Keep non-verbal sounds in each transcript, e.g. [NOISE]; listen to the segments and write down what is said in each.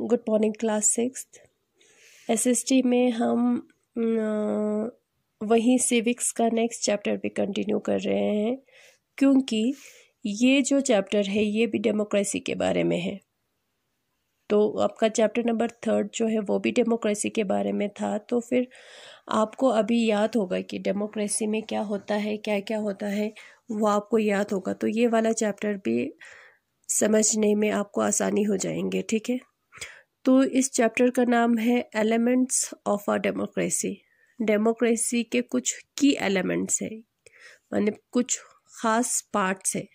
good morning class six SST में हम वहीं सिविक्स का नेक्स्ट चैप्टर भी कंटिन्यू कर रहे हैं क्योंकि ये जो चैप्टर है ये भी डेमोक्रेसी के बारे में है तो आपका चैप्टर नंबर थर्ड जो है वो भी डेमोक्रेसी के बारे में था तो फिर आपको अभी याद होगा कि डेमोक्रेसी में क्या होता है क्या क्या होता है वो आपको याद होगा तो ये वाला चैप्टर भी समझने में आपको आसानी हो जाएंगे ठीक है तो इस चैप्टर का नाम है elements of a democracy democracy के कुछ की एलिमेंट्स है मान कुछ ख़ास पार्ट्स है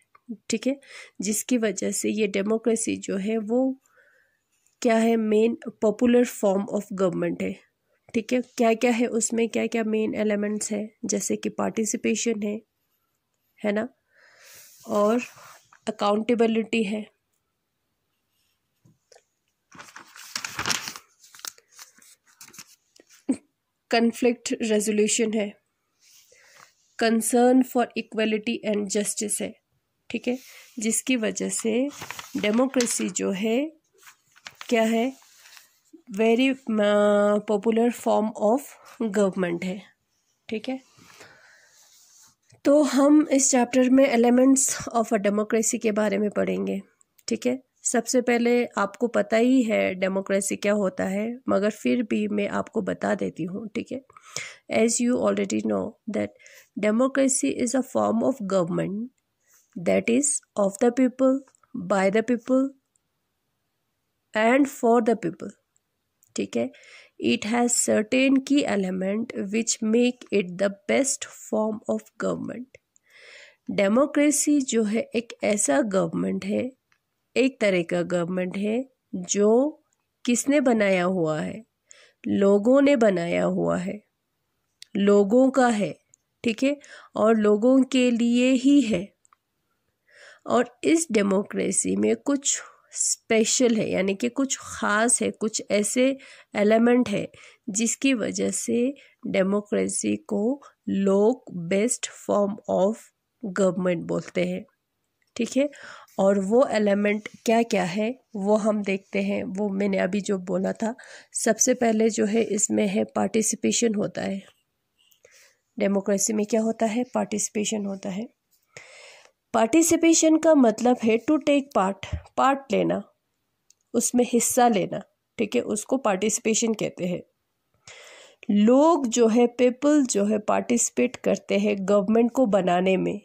ठीक है जिसकी वजह से ये डेमोक्रेसी जो है वो क्या है main popular form of government है ठीक है क्या क्या है उसमें क्या क्या मेन एलिमेंट्स है जैसे कि पार्टिसिपेशन है है ना और अकाउंटेबिलिटी है कन्फ्लिक्ट रेजोल्यूशन है concern for equality and justice है ठीक है जिसकी वजह से डेमोक्रेसी जो है क्या है very popular form of government है ठीक है तो हम इस चैप्टर में एलिमेंट्स ऑफ अ डेमोक्रेसी के बारे में पढ़ेंगे ठीक है सबसे पहले आपको पता ही है डेमोक्रेसी क्या होता है मगर फिर भी मैं आपको बता देती हूँ ठीक है as you already know that democracy is a form of government that is of the people by the people and for the people ठीक है it has certain key element which make it the best form of government democracy जो है एक ऐसा government है एक तरह का गवर्नमेंट है जो किसने बनाया हुआ है लोगों ने बनाया हुआ है लोगों का है ठीक है और लोगों के लिए ही है और इस डेमोक्रेसी में कुछ स्पेशल है यानी कि कुछ ख़ास है कुछ ऐसे एलिमेंट है जिसकी वजह से डेमोक्रेसी को लोग बेस्ट फॉर्म ऑफ गवर्नमेंट बोलते हैं ठीक है और वो एलिमेंट क्या क्या है वो हम देखते हैं वो मैंने अभी जो बोला था सबसे पहले जो है इसमें है पार्टिसिपेशन होता है डेमोक्रेसी में क्या होता है पार्टिसिपेशन होता है पार्टिसिपेशन का मतलब है टू टेक पार्ट पार्ट लेना उसमें हिस्सा लेना ठीक है उसको पार्टिसिपेशन कहते हैं लोग जो है पीपल जो है पार्टिसिपेट करते हैं गवर्नमेंट को बनाने में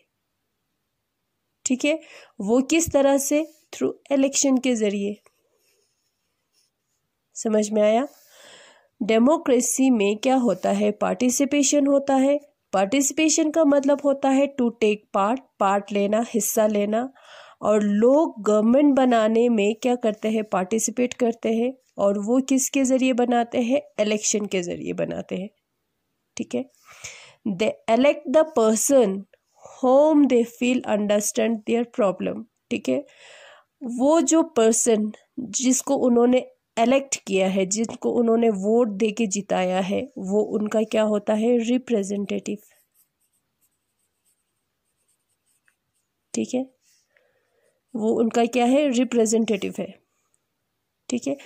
ठीक है वो किस तरह से थ्रू इलेक्शन के ज़रिए समझ में आया डेमोक्रेसी में क्या होता है पार्टिसिपेशन होता है पार्टिसिपेशन का मतलब होता है टू टेक पार्ट पार्ट लेना हिस्सा लेना और लोग गवर्नमेंट बनाने में क्या करते हैं पार्टिसिपेट करते हैं और वो किसके ज़रिए बनाते हैं इलेक्शन के ज़रिए बनाते हैं ठीक है they elect the person whom they feel understand their problem ठीक है वो जो पर्सन जिसको उन्होंने इलेक्ट किया है जिनको उन्होंने वोट दे के जिताया है वो उनका क्या होता है रिप्रेजेंटेटिव ठीक है वो उनका क्या है रिप्रेजेंटेटिव है ठीक है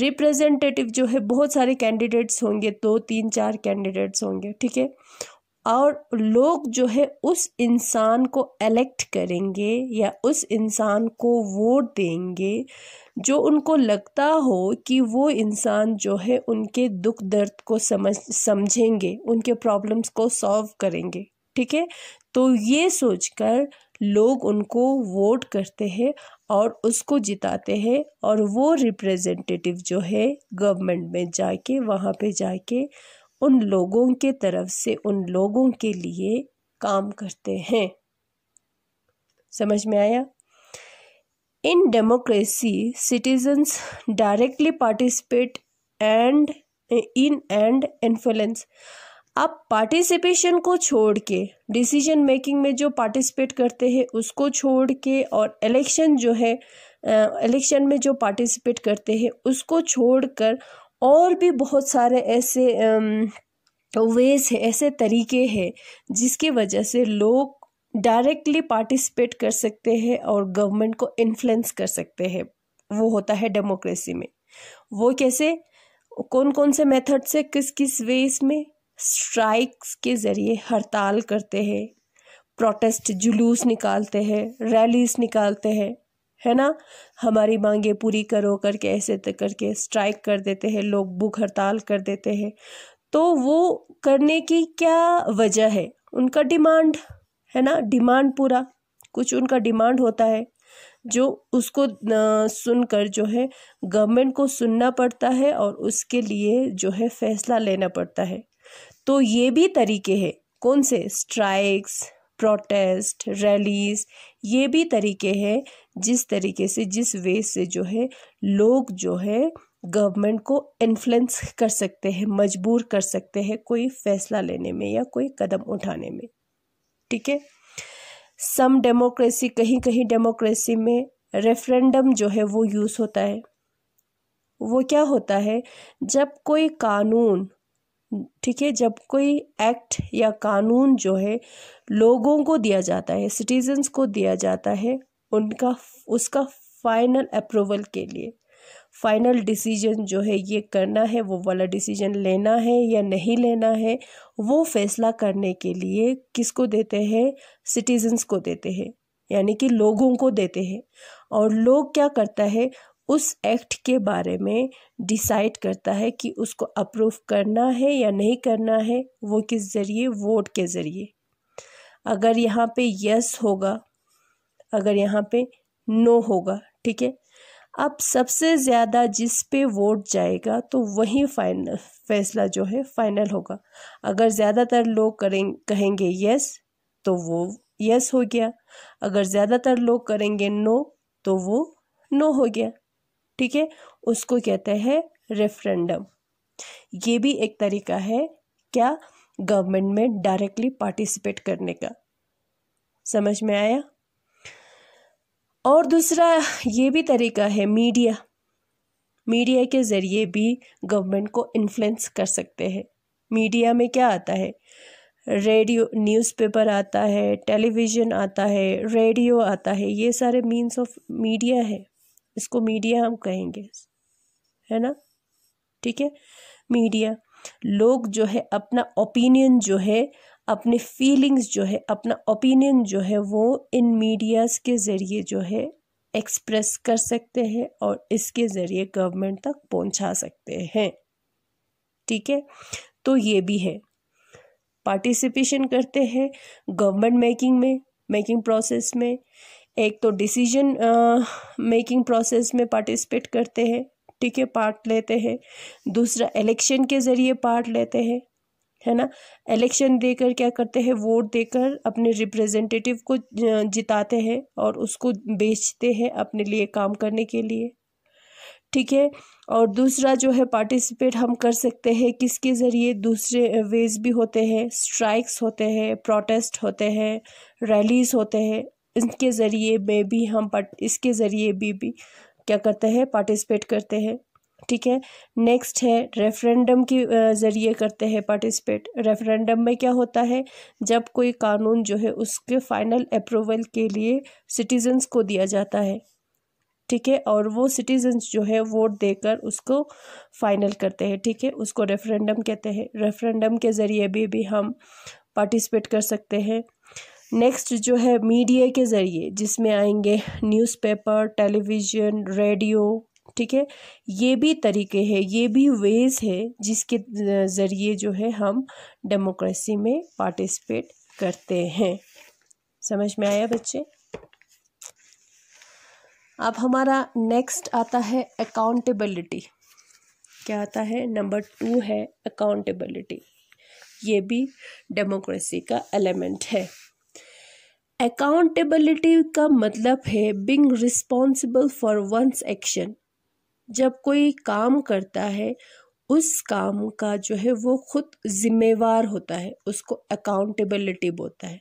रिप्रेजेंटेटिव जो है बहुत सारे कैंडिडेट्स होंगे दो तो, तीन चार कैंडिडेट्स होंगे ठीक है और लोग जो है उस इंसान को एलेक्ट करेंगे या उस इंसान को वोट देंगे जो उनको लगता हो कि वो इंसान जो है उनके दुख दर्द को समझ समझेंगे उनके प्रॉब्लम्स को सॉल्व करेंगे ठीक है तो ये सोचकर लोग उनको वोट करते हैं और उसको जिताते हैं और वो रिप्रेजेंटेटिव जो है गवर्नमेंट में जाके वहाँ पे जाके उन लोगों के तरफ से उन लोगों के लिए काम करते हैं समझ में आया in democracy citizens directly participate and in and influence आप पार्टिसिपेशन को छोड़ के डिसीजन मेकिंग में जो पार्टिसिपेट करते हैं उसको छोड़ के और इलेक्शन जो है इलेक्शन में जो पार्टिसिपेट करते हैं उसको छोड़कर और भी बहुत सारे ऐसे वेज़ है ऐसे तरीके हैं जिसकी वजह से लोग डायरेक्टली पार्टिसिपेट कर सकते हैं और गवर्नमेंट को इन्फ्लुएंस कर सकते हैं वो होता है डेमोक्रेसी में वो कैसे कौन कौन से मेथड से किस किस वेज में स्ट्राइक्स के ज़रिए हड़ताल करते हैं प्रोटेस्ट जुलूस निकालते हैं रैलीस निकालते हैं है ना हमारी मांगे पूरी करो करके ऐसे करके स्ट्राइक कर देते हैं लोग भूख हड़ताल कर देते हैं तो वो करने की क्या वजह है उनका डिमांड है ना डिमांड पूरा कुछ उनका डिमांड होता है जो उसको सुनकर जो है गवर्नमेंट को सुनना पड़ता है और उसके लिए जो है फैसला लेना पड़ता है तो ये भी तरीके हैं कौन से स्ट्राइक्स प्रोटेस्ट रैलीज ये भी तरीके हैं जिस तरीके से जिस वे से जो है लोग जो है गवर्नमेंट को इन्फ्लुएंस कर सकते हैं मजबूर कर सकते हैं कोई फैसला लेने में या कोई कदम उठाने में ठीक है सम डेमोक्रेसी कहीं कहीं डेमोक्रेसी में रेफरेंडम जो है वो यूज़ होता है वो क्या होता है जब कोई कानून ठीक है जब कोई एक्ट या कानून जो है लोगों को दिया जाता है सिटीजन्स को दिया जाता है उनका उसका फाइनल अप्रूवल के लिए फाइनल डिसीजन जो है ये करना है वो वाला डिसीजन लेना है या नहीं लेना है वो फैसला करने के लिए किसको देते हैं सिटीजन्स को देते हैं यानी कि लोगों को देते हैं और लोग क्या करता है उस एक्ट के बारे में डिसाइड करता है कि उसको अप्रूव करना है या नहीं करना है वो किस ज़रिए वोट के ज़रिए अगर यहाँ पे यस होगा अगर यहाँ पे नो होगा ठीक है अब सबसे ज़्यादा जिस पे वोट जाएगा तो वही फाइनल फैसला जो है फाइनल होगा अगर ज़्यादातर लोग करें कहेंगे यस तो वो यस हो गया अगर ज़्यादातर लोग करेंगे नो तो वो नो हो गया ठीक है उसको कहते हैं रेफरेंडम ये भी एक तरीका है क्या गवर्नमेंट में डायरेक्टली पार्टिसिपेट करने का समझ में आया और दूसरा ये भी तरीका है मीडिया मीडिया के ज़रिए भी गवर्नमेंट को इन्फ्लुएंस कर सकते हैं मीडिया में क्या आता है रेडियो न्यूज़पेपर आता है टेलीविज़न आता है रेडियो आता है ये सारे मीन्स ऑफ मीडिया है इसको मीडिया हम कहेंगे है ना ठीक है मीडिया लोग जो है अपना ओपिनियन जो है अपने फीलिंग्स जो है अपना ओपिनियन जो है वो इन मीडियाज़ के ज़रिए जो है एक्सप्रेस कर सकते हैं और इसके ज़रिए गवर्नमेंट तक पहुंचा सकते हैं ठीक है तो ये भी है पार्टिसिपेशन करते हैं गवर्नमेंट मेकिंग में मेकिंग प्रोसेस में एक तो डिसीजन मेकिंग प्रोसेस में पार्टिसिपेट करते हैं ठीक है पार्ट लेते हैं दूसरा इलेक्शन के ज़रिए पार्ट लेते हैं है ना इलेक्शन देकर क्या करते हैं वोट देकर अपने रिप्रेजेंटेटिव को जिताते हैं और उसको बेचते हैं अपने लिए काम करने के लिए ठीक है और दूसरा जो है पार्टिसिपेट हम कर सकते हैं किसके ज़रिए दूसरे वेज भी होते हैं स्ट्राइक्स होते हैं प्रोटेस्ट होते हैं रैलीज होते हैं इनके ज़रिए में भी हम पट इसके ज़रिए भी भी क्या करते हैं पार्टिसिपेट करते हैं ठीक है नेक्स्ट है रेफरेंडम के ज़रिए करते हैं पार्टिसिपेट रेफरेंडम में क्या होता है जब कोई कानून जो है उसके फाइनल अप्रूवल के लिए सिटीजन्स को दिया जाता है ठीक है और वो सिटीजन्स जो है वोट देकर उसको फाइनल करते हैं ठीक है उसको रेफरेंडम कहते हैं रेफरेंडम के ज़रिए भी भी हम पार्टिसिपेट कर सकते हैं नेक्स्ट जो है मीडिया के ज़रिए जिसमें आएंगे न्यूज़पेपर टेलीविज़न रेडियो ठीक है ये भी तरीके हैं ये भी वेज है जिसके ज़रिए जो है हम डेमोक्रेसी में पार्टिसिपेट करते हैं समझ में आया बच्चे अब हमारा नेक्स्ट आता है अकाउंटेबिलिटी क्या आता है नंबर टू है अकाउंटेबिलिटी ये भी डेमोक्रेसी का एलिमेंट है अकाउंटेबिलिटी का मतलब है being responsible for one's action जब कोई काम करता है उस काम का जो है वो खुद जिम्मेवार होता है उसको अकाउंटेबिलिटी बोलता है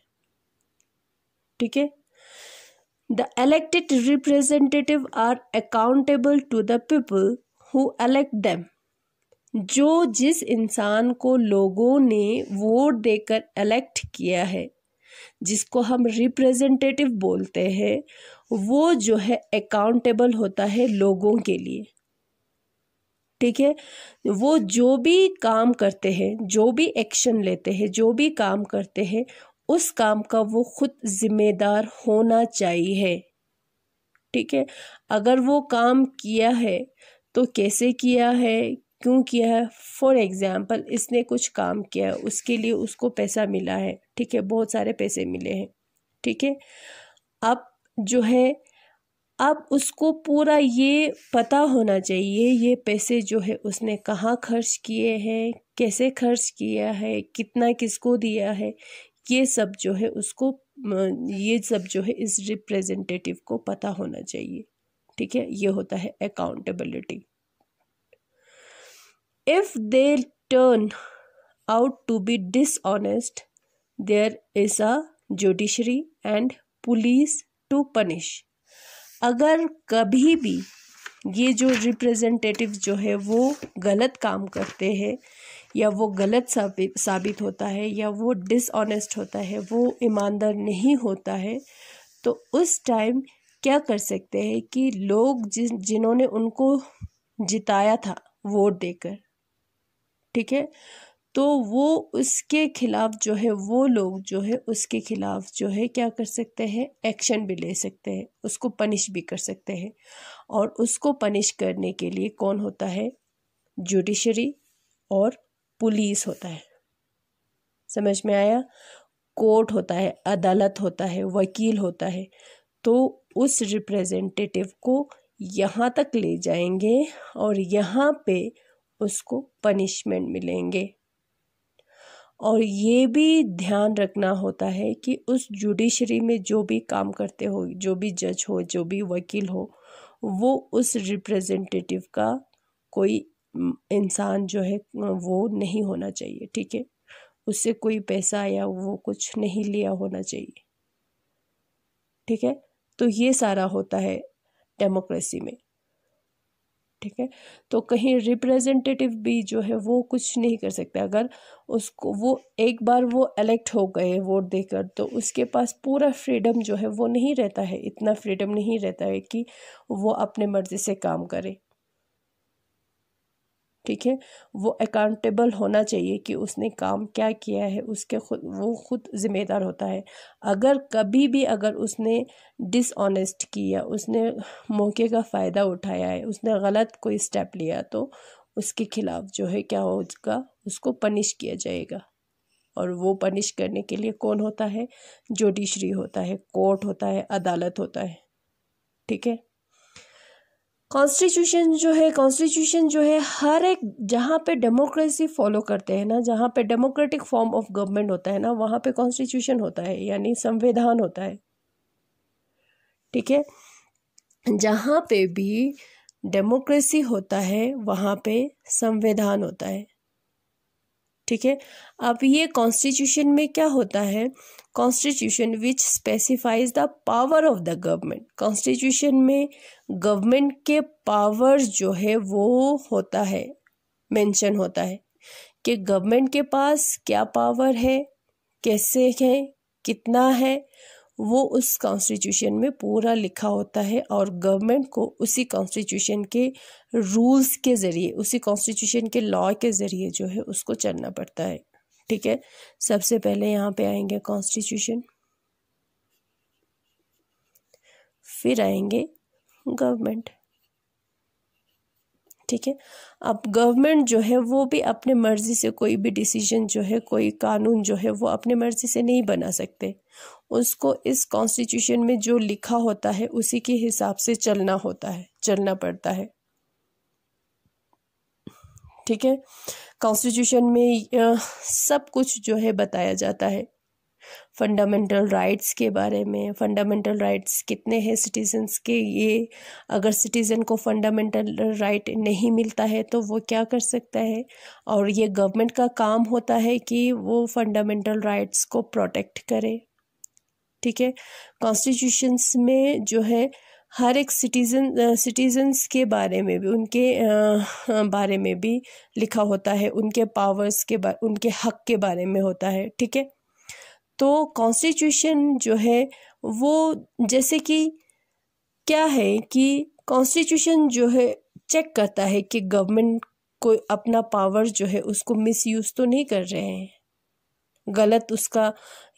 ठीक है the elected representative are accountable to the people who elect them जो जिस इंसान को लोगों ने वोट देकर इलेक्ट किया है जिसको हम रिप्रेजेंटेटिव बोलते हैं वो जो है अकाउंटेबल होता है लोगों के लिए ठीक है वो जो भी काम करते हैं जो भी एक्शन लेते हैं जो भी काम करते हैं उस काम का वो खुद जिम्मेदार होना चाहिए ठीक है अगर वो काम किया है तो कैसे किया है क्यों किया है फॉर एग्ज़ाम्पल इसने कुछ काम किया है उसके लिए उसको पैसा मिला है ठीक है बहुत सारे पैसे मिले हैं ठीक है अब जो है अब उसको पूरा ये पता होना चाहिए ये पैसे जो है उसने कहाँ खर्च किए हैं कैसे खर्च किया है कितना किसको दिया है ये सब जो है उसको ये सब जो है इस रिप्रेजेंटेटिव को पता होना चाहिए ठीक है ये होता है accountability if they turn out to be dishonest there is a judiciary and police to punish अगर कभी भी ये जो रिप्रेजेंटेटिव जो है वो गलत काम करते हैं या वो गलत साबित होता है या वो डिसऑनेस्ट होता है वो ईमानदार नहीं होता है तो उस टाइम क्या कर सकते हैं कि लोग जिस जिन्होंने उनको जिताया था वोट देकर ठीक है तो वो उसके खिलाफ़ जो है वो लोग जो है उसके खिलाफ़ जो है क्या कर सकते हैं एक्शन भी ले सकते हैं उसको पनिश भी कर सकते हैं और उसको पनिश करने के लिए कौन होता है जुडिशरी और पुलिस होता है समझ में आया कोर्ट होता है अदालत होता है वकील होता है तो उस रिप्रेजेंटेटिव को यहाँ तक ले जाएंगे और यहाँ पे उसको पनिशमेंट मिलेंगे और ये भी ध्यान रखना होता है कि उस जुडिशरी में जो भी काम करते हो जो भी जज हो जो भी वकील हो वो उस रिप्रेजेंटेटिव का कोई इंसान जो है वो नहीं होना चाहिए ठीक है उससे कोई पैसा या वो कुछ नहीं लिया होना चाहिए ठीक है तो ये सारा होता है डेमोक्रेसी में ठीक है तो कहीं रिप्रेजेंटेटिव भी जो है वो कुछ नहीं कर सकते अगर उसको वो एक बार वो इलेक्ट हो गए वोट देकर तो उसके पास पूरा फ्रीडम जो है वो नहीं रहता है इतना फ्रीडम नहीं रहता है कि वो अपने मर्ज़ी से काम करे ठीक है वो अकाउंटेबल होना चाहिए कि उसने काम क्या किया है उसके खुद वो खुद ज़िम्मेदार होता है अगर कभी भी अगर उसने डिसऑनेस्ट किया उसने मौके का फ़ायदा उठाया है उसने गलत कोई स्टेप लिया तो उसके खिलाफ जो है क्या होगा उसको पनिश किया जाएगा और वो पनिश करने के लिए कौन होता है जुडिशरी होता है कोर्ट होता है अदालत होता है ठीक है कॉन्स्टिट्यूशन जो है कॉन्स्टिट्यूशन जो है हर एक जहाँ पे डेमोक्रेसी फॉलो करते हैं ना जहाँ पे डेमोक्रेटिक फॉर्म ऑफ गवर्नमेंट होता है ना वहाँ पे कॉन्स्टिट्यूशन होता है यानी संविधान होता है ठीक है जहाँ पे भी डेमोक्रेसी होता है वहाँ पे संविधान होता है ठीक है अब ये कॉन्स्टिट्यूशन में क्या होता है constitution which specifies the power of the government constitution में गवर्नमेंट के पावर्स जो है वो होता है मेंशन होता है कि गवर्नमेंट के पास क्या पावर है कैसे है कितना है वो उस कॉन्स्टिट्यूशन में पूरा लिखा होता है और गवर्नमेंट को उसी कॉन्स्टिट्यूशन के रूल्स के ज़रिए उसी कॉन्स्टिट्यूशन के लॉ के ज़रिए जो है उसको चलना पड़ता है ठीक है सबसे पहले यहाँ पे आएंगे कॉन्स्टिट्यूशन फिर आएंगे गवर्नमेंट ठीक है अब गवर्नमेंट जो है वो भी अपने मर्ज़ी से कोई भी डिसीजन जो है कोई कानून जो है वो अपने मर्ज़ी से नहीं बना सकते उसको इस कॉन्स्टिट्यूशन में जो लिखा होता है उसी के हिसाब से चलना होता है चलना पड़ता है ठीक है कॉन्स्टिट्यूशन में सब कुछ जो है बताया जाता है फंडामेंटल राइट्स के बारे में फंडामेंटल राइट्स कितने हैं सिटीजन्स के ये अगर सिटीज़न को फंडामेंटल राइट नहीं मिलता है तो वो क्या कर सकता है और ये गवर्नमेंट का काम होता है कि वो फंडामेंटल राइट्स को प्रोटेक्ट करे ठीक है कॉन्स्टिट्यूशंस में जो है हर एक सिटीज़न सिटीज़न्स के बारे में भी उनके बारे में भी लिखा होता है उनके पावर्स के बारे उनके हक के बारे में होता है ठीक है तो कॉन्स्टिट्यूशन जो है वो जैसे कि क्या है कि कॉन्स्टिट्यूशन जो है चेक करता है कि गवर्नमेंट कोई अपना पावर जो है उसको मिस यूज़ तो नहीं कर रहे हैं गलत उसका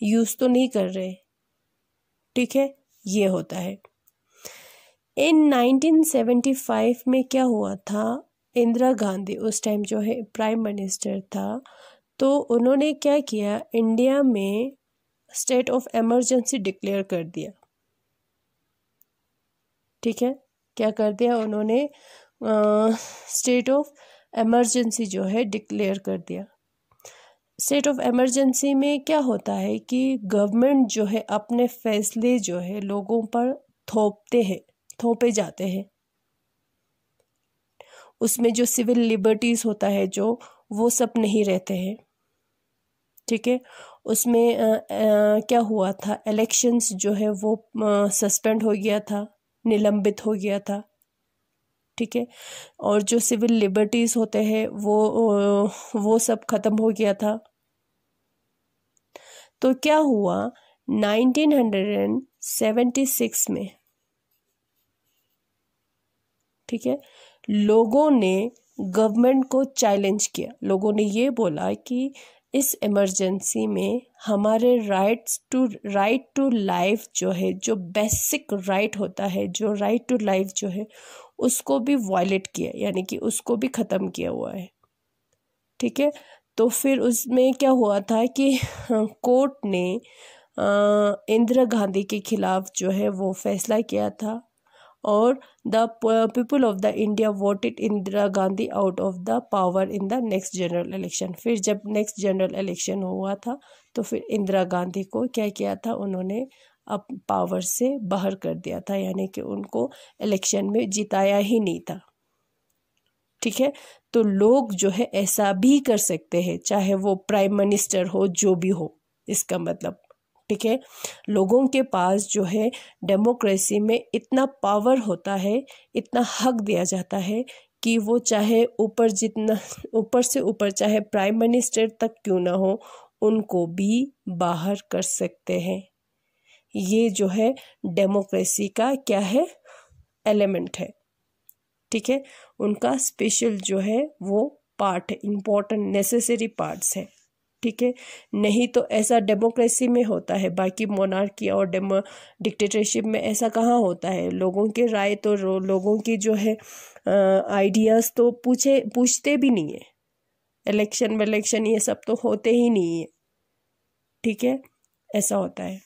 यूज़ तो नहीं कर रहे ठीक है ये होता है इन 1975 में क्या हुआ था इंदिरा गांधी उस टाइम जो है प्राइम मिनिस्टर था तो उन्होंने क्या किया इंडिया में स्टेट ऑफ इमरजेंसी डिक्लेयर कर दिया ठीक है क्या कर दिया उन्होंने स्टेट ऑफ एमरजेंसी जो है डिक्लेयर कर दिया स्टेट ऑफ एमरजेंसी में क्या होता है कि गवर्नमेंट जो है अपने फैसले जो है लोगों पर थोपते हैं थोपे जाते हैं उसमें जो सिविल लिबर्टीज़ होता है जो वो सब नहीं रहते हैं ठीक है उसमें आ, आ, क्या हुआ था इलेक्शंस जो है वो सस्पेंड हो गया था निलंबित हो गया था ठीक है और जो सिविल लिबर्टीज़ होते हैं वो वो सब ख़त्म हो गया था तो क्या हुआ 1976 में ठीक है लोगों ने गवर्नमेंट को चैलेंज किया लोगों ने ये बोला कि इस इमरजेंसी में हमारे rights to right to life जो है जो बेसिक राइट होता है जो राइट टू लाइफ जो है उसको भी वॉयलेट किया यानी कि उसको भी ख़त्म किया हुआ है ठीक है तो फिर उसमें क्या हुआ था कि कोर्ट [LAUGHS] ने इंदिरा गांधी के खिलाफ जो है वो फैसला किया था और the people of the India voted Indira Gandhi out of the power in the next general election फिर जब नेक्स्ट जनरल इलेक्शन हुआ था तो फिर इंदिरा गांधी को क्या किया था उन्होंने अब पावर से बाहर कर दिया था यानी कि उनको इलेक्शन में जिताया ही नहीं था ठीक है तो लोग जो है ऐसा भी कर सकते हैं चाहे वो प्राइम मिनिस्टर हो जो भी हो इसका मतलब ठीक है लोगों के पास जो है डेमोक्रेसी में इतना पावर होता है इतना हक दिया जाता है कि वो चाहे ऊपर जितना ऊपर से ऊपर चाहे प्राइम मिनिस्टर तक क्यों ना हो उनको भी बाहर कर सकते हैं ये जो है डेमोक्रेसी का क्या है एलिमेंट है ठीक है उनका स्पेशल जो है वो part important important necessary parts है ठीक है नहीं तो ऐसा डेमोक्रेसी में होता है बाकी मोनार्की और डेमो डिक्टेटरशिप में ऐसा कहाँ होता है लोगों के राय तो लोगों की जो है आइडियाज़ तो पूछे पूछते भी नहीं है इलेक्शन वलेक्शन ये सब तो होते ही नहीं है ठीक है ऐसा होता है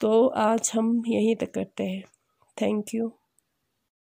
तो आज हम यहीं तक करते हैं थैंक यू